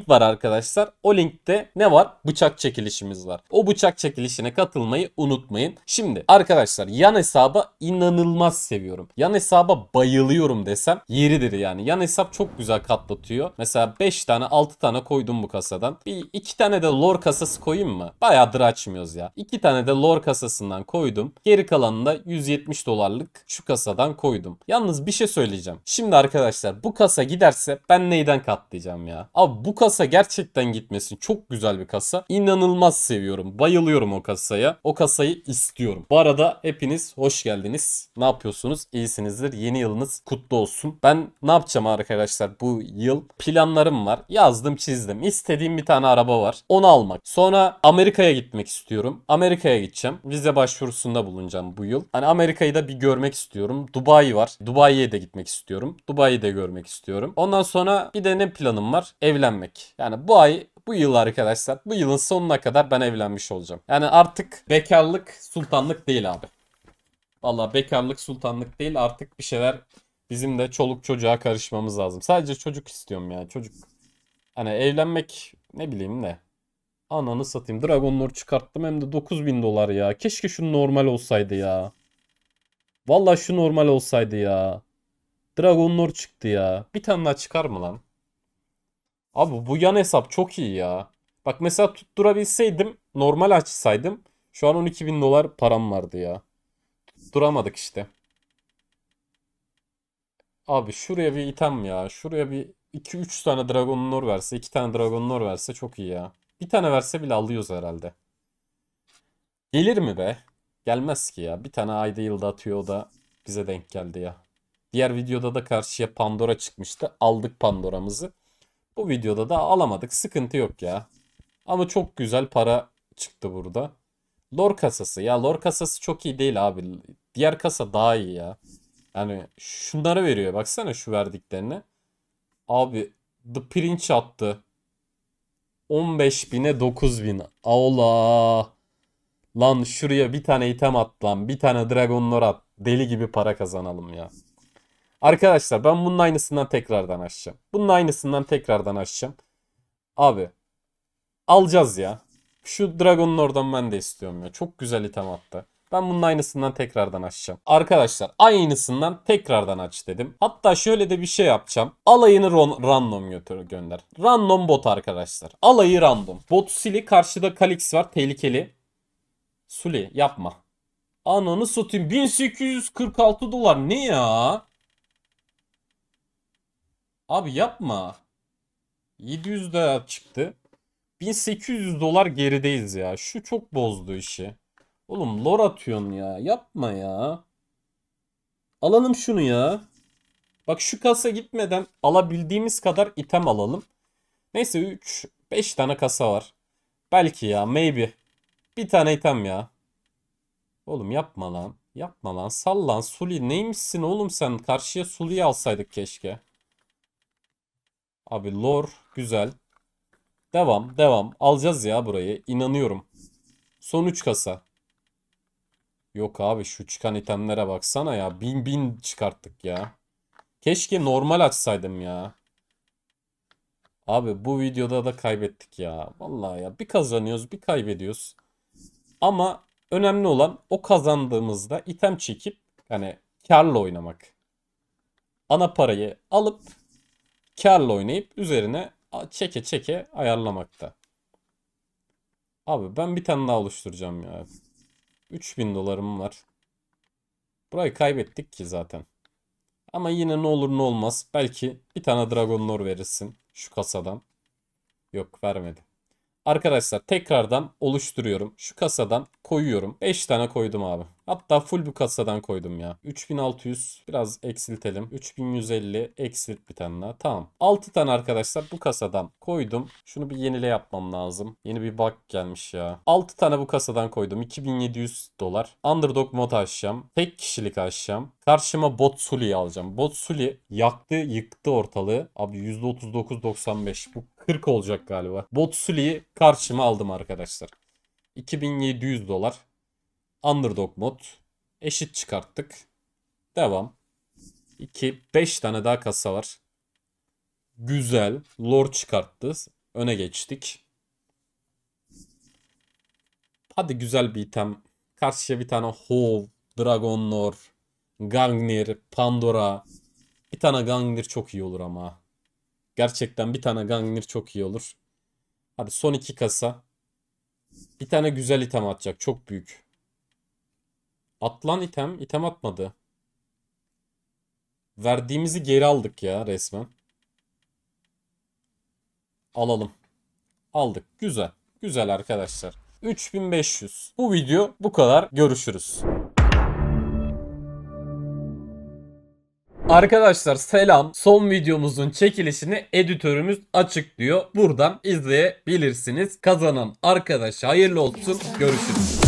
link var arkadaşlar. O linkte ne var? Bıçak çekilişimiz var. O bıçak çekilişine katılmayı unutmayın. Şimdi arkadaşlar yan hesaba inanılmaz seviyorum. Yan hesaba bayılıyorum desem yeridir yani. Yan hesap çok güzel katlatıyor. Mesela 5 tane 6 tane koydum bu kasadan. Bir 2 tane de lor kasası koyayım mı? Bayağıdır açmıyoruz ya. 2 tane de lor kasasından koydum. Geri kalanını da 170 dolarlık şu kasadan koydum. Yalnız bir şey söyleyeceğim. Şimdi arkadaşlar bu kasa giderse ben neyden katlayacağım ya? Abi bu kasa kasa gerçekten gitmesin. Çok güzel bir kasa. İnanılmaz seviyorum. Bayılıyorum o kasaya. O kasayı istiyorum. Bu arada hepiniz hoş geldiniz. Ne yapıyorsunuz? İyisinizdir. Yeni yılınız kutlu olsun. Ben ne yapacağım arkadaşlar bu yıl? Planlarım var. Yazdım çizdim. İstediğim bir tane araba var. Onu almak. Sonra Amerika'ya gitmek istiyorum. Amerika'ya gideceğim. Vize başvurusunda bulunacağım bu yıl. Hani Amerika'yı da bir görmek istiyorum. Dubai var. Dubai'ye de gitmek istiyorum. Dubai'yi de görmek istiyorum. Ondan sonra bir de ne planım var? Evlenmek demek. Yani bu ay bu yıl arkadaşlar bu yılın sonuna kadar ben evlenmiş olacağım. Yani artık bekarlık sultanlık değil abi. Valla bekarlık sultanlık değil artık bir şeyler bizim de çoluk çocuğa karışmamız lazım. Sadece çocuk istiyorum yani çocuk. Hani evlenmek ne bileyim ne. Ananı satayım. Dragon Lord çıkarttım hem de 9000 dolar ya. Keşke şu normal olsaydı ya. Valla şu normal olsaydı ya. Dragon Lord çıktı ya. Bir tane daha çıkar mı lan? Abi bu yan hesap çok iyi ya. Bak mesela tutturabilseydim normal açsaydım şu an 12 bin dolar param vardı ya. Duramadık işte. Abi şuraya bir item ya. Şuraya bir 2-3 tane Dragon Lore verse, 2 tane Dragon Lore verse çok iyi ya. Bir tane verse bile alıyoruz herhalde. Gelir mi be? Gelmez ki ya. Bir tane ayda yılda atıyor o da bize denk geldi ya. Diğer videoda da karşıya Pandora çıkmıştı. Aldık Pandora'mızı. Bu videoda da alamadık. Sıkıntı yok ya. Ama çok güzel para çıktı burada. Lor kasası. Ya lor kasası çok iyi değil abi. Diğer kasa daha iyi ya. Yani şunları veriyor. Baksana şu verdiklerini. Abi The Prince attı. 15 bine 9 bin. Allah. Lan şuraya bir tane item at lan. Bir tane Dragon Lord at. Deli gibi para kazanalım ya. Arkadaşlar ben bunun aynısından tekrardan açacağım. Bunun aynısından tekrardan açacağım. Abi alacağız ya. Şu Dragon'un oradan ben de istiyorum ya. Çok güzel item attı. Ben bunun aynısından tekrardan açacağım. Arkadaşlar aynısından tekrardan aç dedim. Hatta şöyle de bir şey yapacağım. Alayını random götür gönder. Random bot arkadaşlar. Alayı random. Bot Sili karşıda Kalix var. Tehlikeli. Suli yapma. Ananı satayım. 1846 dolar ne ya? Abi yapma. 700 de çıktı. 1800 dolar gerideyiz ya. Şu çok bozdu işi. Oğlum lor atıyorsun ya. Yapma ya. Alalım şunu ya. Bak şu kasa gitmeden alabildiğimiz kadar item alalım. Neyse 3 5 tane kasa var. Belki ya maybe. Bir tane item ya. Oğlum yapma lan. Yapma lan. Sallan. Suli neymişsin oğlum sen? Karşıya Suli'yi alsaydık keşke. Abi lor güzel. Devam devam. Alacağız ya burayı. inanıyorum Son 3 kasa. Yok abi şu çıkan itemlere baksana ya. Bin bin çıkarttık ya. Keşke normal açsaydım ya. Abi bu videoda da kaybettik ya. Vallahi ya bir kazanıyoruz bir kaybediyoruz. Ama önemli olan o kazandığımızda item çekip yani karlı oynamak. Ana parayı alıp karla oynayıp üzerine çeke çeke ayarlamakta. Abi ben bir tane daha oluşturacağım ya. 3000 dolarım var. Burayı kaybettik ki zaten. Ama yine ne olur ne olmaz. Belki bir tane Dragon Lore verirsin şu kasadan. Yok vermedi. Arkadaşlar tekrardan oluşturuyorum. Şu kasadan koyuyorum. 5 tane koydum abi. Hatta full bu kasadan koydum ya. 3600 biraz eksiltelim. 3150 eksilt bir tane daha. Tamam. 6 tane arkadaşlar bu kasadan koydum. Şunu bir yenile yapmam lazım. Yeni bir bug gelmiş ya. 6 tane bu kasadan koydum. 2700 dolar. Underdog mod açacağım. Tek kişilik açacağım. Karşıma Bot Suli alacağım. Bot Suli yaktı yıktı ortalığı. Abi %39.95 bu 40 olacak galiba. Bot Suli'yi karşıma aldım arkadaşlar. 2700 dolar. Underdog mod. Eşit çıkarttık. Devam. 2. 5 tane daha kasa var. Güzel. Lord çıkarttı. Öne geçtik. Hadi güzel bir item. Karşıya bir tane Hov, Dragon Lord, Gangnir, Pandora. Bir tane Gangnir çok iyi olur ama. Gerçekten bir tane Gangnir çok iyi olur. Hadi son iki kasa. Bir tane güzel item atacak. Çok büyük. Atlan item. item atmadı. Verdiğimizi geri aldık ya resmen. Alalım. Aldık. Güzel. Güzel arkadaşlar. 3500. Bu video bu kadar. Görüşürüz. Arkadaşlar selam. Son videomuzun çekilişini editörümüz açıklıyor. Buradan izleyebilirsiniz. Kazanan arkadaş hayırlı olsun. Görüşürüz.